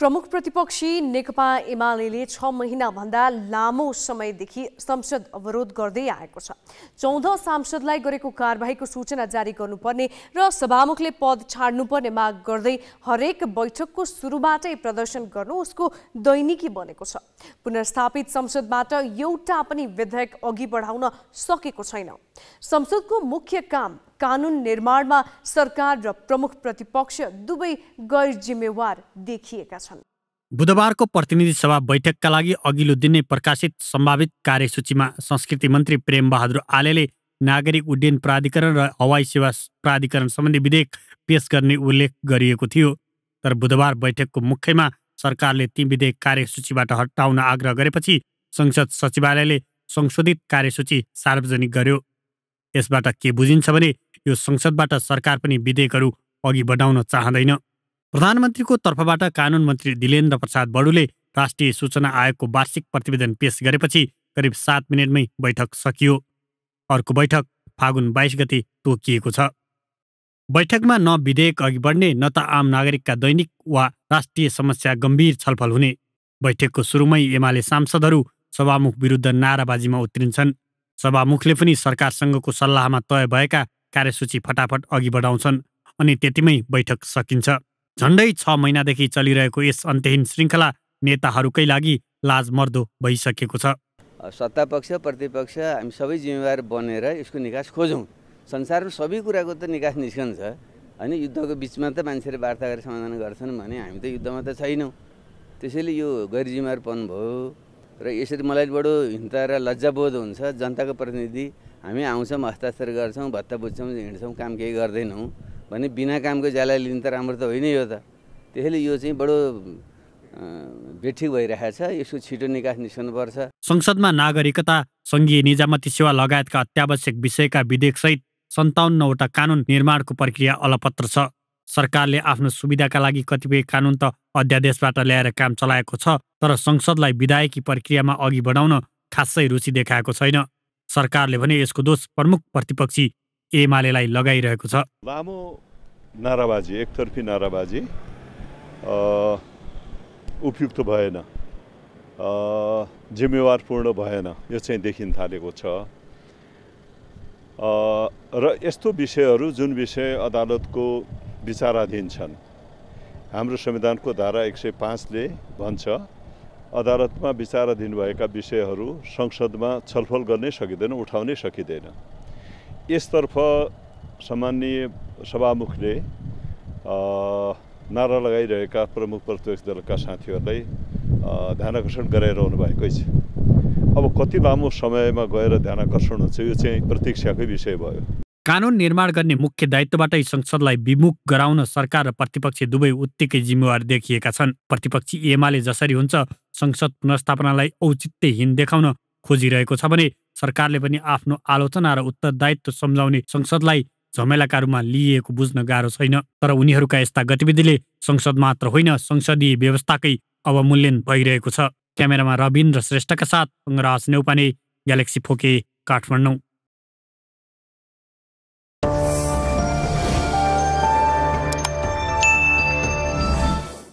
प्रमुख प्रतिपक्षी नेकपा एमाले छ महिनाभन्दा लामो समयदेखि संसद अवरोध गर्दै आएको छ चौध सांसदलाई गरेको कारवाहीको सूचना जारी गर्नुपर्ने र सभामुखले पद छाड्नुपर्ने माग गर्दै हरेक बैठकको सुरुबाटै प्रदर्शन गर्नु उसको दैनिकी बनेको छ पुनर्स्थापित संसदबाट एउटा पनि विधेयक अघि बढाउन सकेको छैन संसदको मुख्य काम कानुन निर्माणमा सरकार र प्रमुख प्रतिपक्ष दुवै गैर जिम्मेवार देखिएका छन् बुधबारको प्रतिनिधि सभा बैठकका लागि अघिल्लो दिन नै प्रकाशित सम्भावित कार्यसूचीमा संस्कृति मन्त्री प्रेमबहादुर आलेले नागरिक उड्डयन प्राधिकरण र हवाई सेवा प्राधिकरण सम्बन्धी विधेयक पेश गर्ने उल्लेख गरिएको थियो तर बुधबार बैठकको मुख्यमा सरकारले ती विधेयक कार्यसूचीबाट हटाउन आग्रह गरेपछि संसद सचिवालयले संशोधित कार्यसूची सार्वजनिक गर्यो यसबाट के बुझिन्छ भने यो संसदबाट सरकार पनि विधेयकहरू अघि बढाउन चाहँदैन प्रधानमन्त्रीको तर्फबाट कानुन मन्त्री दिलेन्द्र प्रसाद बडुले राष्ट्रिय सूचना आयोगको वार्षिक प्रतिवेदन पेश गरेपछि करिब सात मिनटमै बैठक सकियो अर्को बैठक फागुन बाइस गते तोकिएको छ बैठकमा न विधेयक अघि बढ्ने न त आम नागरिकका दैनिक वा राष्ट्रिय समस्या गम्भीर छलफल हुने बैठकको सुरुमै एमाले सांसदहरू सभामुख विरुद्ध नाराबाजीमा उत्रिन्छन् सभामुखले पनि सरकारसँगको सल्लाहमा तय भएका कार्यसूची फटाफट अघि बढाउँछन् अनि त्यतिमै बैठक सकिन्छ झन्डै छ महिनादेखि चलिरहेको यस अन्त्यहीन श्रृङ्खला नेताहरूकै लागि लाजमर्दो भइसकेको छ सत्तापक्ष प्रतिपक्ष हामी सबै जिम्मेवार बनेर यसको निकास खोजौँ संसारमा सबै कुराको त निकास निस्कन्छ होइन युद्धको बिचमा त मान्छेले वार्ता गरेर समाधान गर्छन् भने हामी त युद्धमा त छैनौँ त्यसैले यो गैर जिम्मेवारपन भयो र यसरी मलाई बडो हिँड्दा र लज्जाबोध हुन्छ जनताको प्रतिनिधि हामी आउँछौँ हस्ताक्षर गर्छौँ भत्ता बुझ्छौँ हिँड्छौँ काम केही गर्दैनौँ भने बिना कामको ज्याला लिनु त राम्रो त होइन यो त त्यसैले यो चाहिँ बडो बेठिक भइरहेको छ यसको छिटो निकास निस्कनुपर्छ संसदमा नागरिकता सङ्घीय निजामती सेवा लगायतका अत्यावश्यक विषयका विधेयकसहित सन्ताउन्नवटा कानुन निर्माणको प्रक्रिया अलपत्र छ सरकारले आफ्नो सुविधाका लागि कतिपय कानुन त अध्यादेशबाट ल्याएर काम चलाएको छ तर संसदलाई विधायकी प्रक्रियामा अघि बढाउन खासै रुचि देखाएको छैन सरकारले भने यसको दोष प्रमुख प्रतिपक्षी एमालेलाई लगाइरहेको छ लामो नाराबाजी एकतर्फी नाराबाजी उपयुक्त भएन जिम्मेवारपूर्ण भएन यो चाहिँ देखिन थालेको छ र यस्तो विषयहरू जुन विषय अदालतको विचाराधीन छन् हाम्रो संविधानको धारा एक सय पाँचले भन्छ अदालतमा विचाराधीन भएका विषयहरू संसदमा छलफल गर्नै सकिँदैन उठाउनै सकिँदैन यसतर्फ सामान्य सभामुखले नारा लगाइरहेका प्रमुख प्रतिपक्ष दलका साथीहरूलाई ध्यान आकर्षण गराइरहनु भएकै छ अब कति लामो समयमा गएर ध्यान आकर्षण हुन्छ यो चाहिँ प्रतीक्षाकै विषय भयो कानुन निर्माण गर्ने मुख्य दायित्वबाटै संसदलाई विमुख गराउन सरकार र प्रतिपक्ष दुवै उत्तिकै जिम्मेवार देखिएका छन् प्रतिपक्षी एमाले जसरी हुन्छ संसद पुनस्थापनालाई औचित्यहीन देखाउन खोजिरहेको छ भने सरकारले पनि आफ्नो आलोचना र उत्तरदायित्व सम्झाउने संसदलाई झमेलाका रूपमा लिइएको बुझ्न गाह्रो छैन तर उनीहरूका यस्ता गतिविधिले संसद मात्र होइन संसदीय व्यवस्थाकै अवमूल्यन भइरहेको छ क्यामेरामा रविन्द्र श्रेष्ठका साथ अङ्गराज नेउपाने ग्यालेक्सी फोके काठमाडौँ